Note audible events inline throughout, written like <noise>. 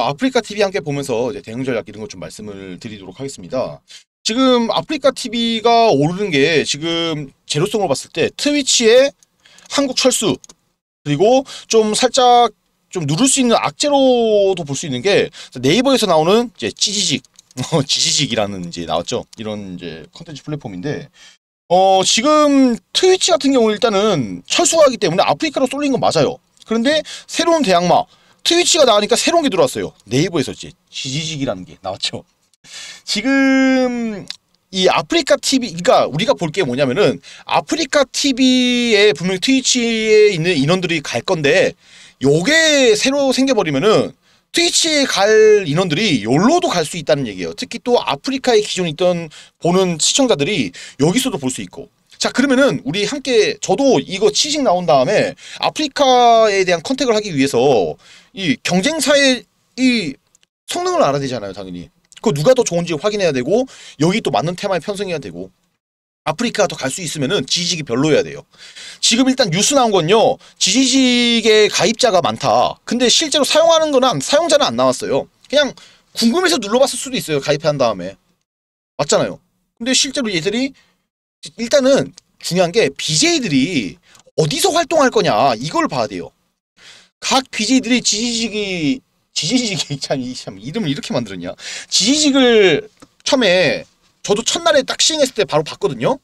아프리카 TV 함께 보면서 이제 대응 전략 이런 것 좀 말씀을 드리도록 하겠습니다. 지금 아프리카 TV가 오르는 게 지금 제로성으로 봤을 때 트위치에 한국 철수 그리고 좀 살짝 좀 누를 수 있는 악재로도 볼 수 있는 게 네이버에서 나오는 이제 찌지직 <laughs> 어, 지지직이라는 이제 나왔죠 이런 이제 컨텐츠 플랫폼인데 어 지금 트위치 같은 경우 일단은 철수하기 때문에 아프리카로 쏠린 건 맞아요 그런데 새로운 대항마 트위치가 나오니까 새로운 게 들어왔어요. 네이버에서 이제 지지직이라는 게 나왔죠. 지금 이 아프리카 TV, 그러니까 우리가 볼 게 뭐냐면은 아프리카 TV에 분명 히 트위치에 있는 인원들이 갈 건데 요게 새로 생겨버리면은 트위치에 갈 인원들이 욜로도갈 수 있다는 얘기예요. 특히 또 아프리카에 기존에 있던 보는 시청자들이 여기서도 볼 수 있고. 자 그러면은 우리 함께 저도 이거 취직 나온 다음에 아프리카에 대한 컨택을 하기 위해서 이 경쟁 사회의 성능을 알아야 되잖아요, 당연히. 그 누가 더 좋은지 확인해야 되고 여기 또 맞는 테마에 편성해야 되고 아프리카 가더 갈 수 있으면은 지지직이 별로여야 돼요. 지금 일단 뉴스 나온 건요. 지지직의 가입자가 많다. 근데 실제로 사용하는 거는 사용자는 안 나왔어요. 그냥 궁금해서 눌러봤을 수도 있어요. 가입한 다음에. 맞잖아요. 근데 실제로 얘들이 일단은 중요한 게 BJ들이 어디서 활동할 거냐 이걸 봐야 돼요. 각 BJ들이 지지직이 지지직이 참이참 <laughs> 이름을 이렇게 만들었냐? 지지직을 처음에 저도 첫날에 딱 시행했을 때 바로 봤거든요.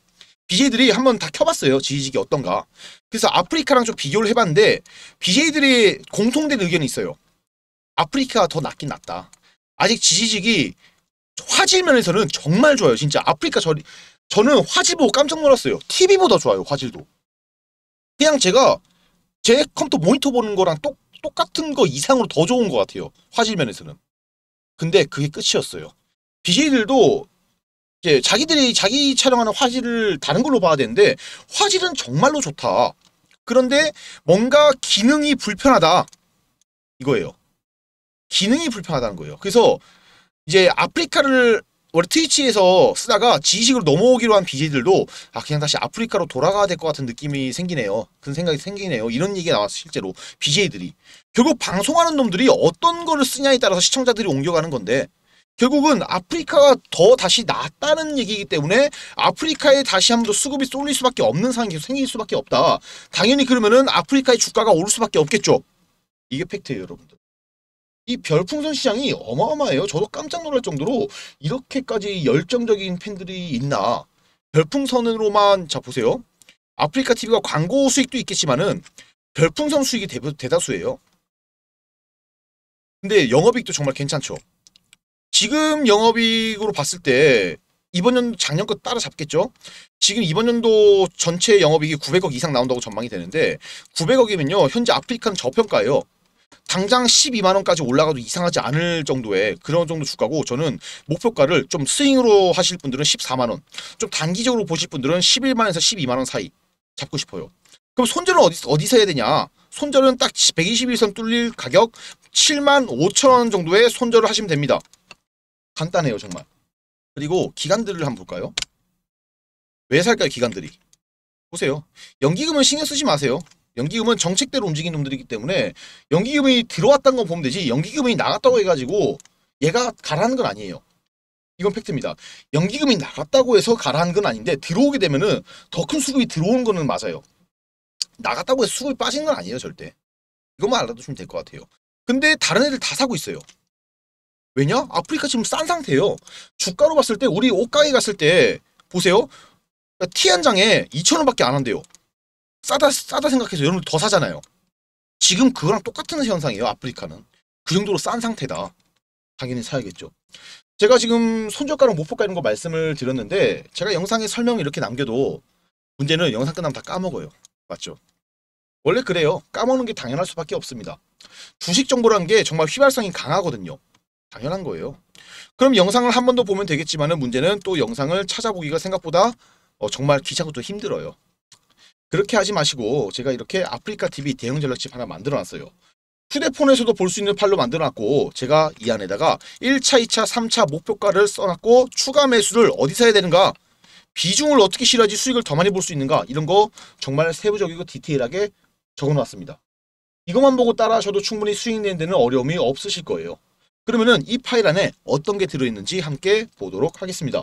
BJ들이 한번 다 켜봤어요. 지지직이 어떤가. 그래서 아프리카랑 좀 비교를 해봤는데 BJ들이 공통된 의견이 있어요. 아프리카가 더 낫긴 낫다. 아직 지지직이 화질 면에서는 정말 좋아요. 진짜 아프리카 저, 저는 화질 보고 깜짝 놀랐어요. TV보다 좋아요. 화질도. 그냥 제가 제 컴퓨터 모니터 보는 거랑 똑, 똑같은 거 이상으로 더 좋은 것 같아요. 화질 면에서는. 근데 그게 끝이었어요. BJ들도 이제 자기들이 자기 촬영하는 화질을 다른 걸로 봐야 되는데 화질은 정말로 좋다. 그런데 뭔가 기능이 불편하다. 이거예요. 기능이 불편하다는 거예요. 그래서 이제 아프리카를 원래 트위치에서 쓰다가 지식으로 넘어오기로 한 BJ들도 아 그냥 다시 아프리카로 돌아가야 될 것 같은 느낌이 생기네요. 그런 생각이 생기네요. 이런 얘기가 나왔어 실제로 BJ들이 결국 방송하는 놈들이 어떤 거를 쓰냐에 따라서 시청자들이 옮겨가는 건데 결국은 아프리카가 더 다시 낫다는 얘기이기 때문에 아프리카에 다시 한 번 더 수급이 쏠릴 수밖에 없는 상황이 생길 수밖에 없다. 당연히 그러면은 아프리카의 주가가 오를 수밖에 없겠죠. 이게 팩트예요 여러분들. 이 별풍선 시장이 어마어마해요. 저도 깜짝 놀랄 정도로 이렇게까지 열정적인 팬들이 있나. 별풍선으로만 자 보세요. 아프리카 TV가 광고 수익도 있겠지만은 별풍선 수익이 대다수예요. 근데 영업이익도 정말 괜찮죠. 지금 영업이익으로 봤을 때 이번 년도 작년 거 따라잡겠죠? 지금 이번 년도 전체 영업이익이 900억 이상 나온다고 전망이 되는데 900억이면요. 현재 아프리카는 저평가예요. 당장 12만 원까지 올라가도 이상하지 않을 정도의 그런 정도 주가고 저는 목표가를 좀 스윙으로 하실 분들은 14만 원, 좀 단기적으로 보실 분들은 11만에서 12만 원 사이 잡고 싶어요. 그럼 손절은 어디, 어디서 해야 되냐? 손절은 딱 121선 뚫릴 가격 7만 5천 원정도의 손절을 하시면 됩니다. 간단해요 정말. 그리고 기간들을 한번 볼까요? 왜 살까요 기간들이? 보세요. 연기금은 신경 쓰지 마세요. 연기금은 정책대로 움직이는 놈들이기 때문에 연기금이 들어왔다는 건 보면 되지 연기금이 나갔다고 해가지고 얘가 가라는 건 아니에요. 이건 팩트입니다. 연기금이 나갔다고 해서 가라는 건 아닌데 들어오게 되면은 더 큰 수급이 들어오는 거는 맞아요. 나갔다고 해서 수급이 빠진건 아니에요 절대. 이것만 알아두시면 될 것 같아요. 근데 다른 애들 다 사고 있어요. 왜냐? 아프리카 지금 싼 상태예요. 주가로 봤을 때 우리 옷가게 갔을 때 보세요. 그러니까 티한 장에 2천원밖에 안 한대요. 싸다 싸다 생각해서 여러분 더 사잖아요. 지금 그거랑 똑같은 현상이에요. 아프리카는 그 정도로 싼 상태다. 당연히 사야겠죠. 제가 지금 손젓가락 목포가 이런 거 말씀을 드렸는데 제가 영상에 설명 이렇게 남겨도 문제는 영상 끝나면 다 까먹어요. 맞죠? 원래 그래요. 까먹는 게 당연할 수밖에 없습니다. 주식 정보란 게 정말 휘발성이 강하거든요. 당연한 거예요. 그럼 영상을 한 번 더 보면 되겠지만 문제는 또 영상을 찾아보기가 생각보다 어, 정말 귀찮고 또 힘들어요. 그렇게 하지 마시고 제가 이렇게 아프리카 TV 대형 전략집 하나 만들어놨어요. 휴대폰에서도 볼 수 있는 팔로 만들어놨고 제가 이 안에다가 1차, 2차, 3차 목표가를 써놨고 추가 매수를 어디서 해야 되는가 비중을 어떻게 실어야지 수익을 더 많이 볼 수 있는가 이런 거 정말 세부적이고 디테일하게 적어놨습니다. 이것만 보고 따라하셔도 충분히 수익 내는 데는 어려움이 없으실 거예요. 그러면 은이 파일 안에 어떤 게 들어있는지 함께 보도록 하겠습니다.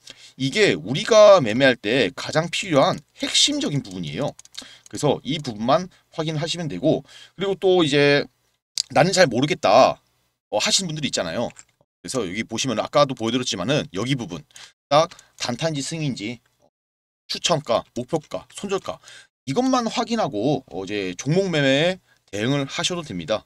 이게 우리가 매매할 때 가장 필요한 핵심적인 부분이에요. 그래서 이 부분만 확인하시면 되고 그리고 또 이제 나는 잘 모르겠다 어, 하시는 분들이 있잖아요. 그래서 여기 보시면 아까도 보여드렸지만은 여기 부분 딱 단타인지 승인지 추천가, 목표가, 손절가 이것만 확인하고 어, 제 종목 매매에 대응을 하셔도 됩니다.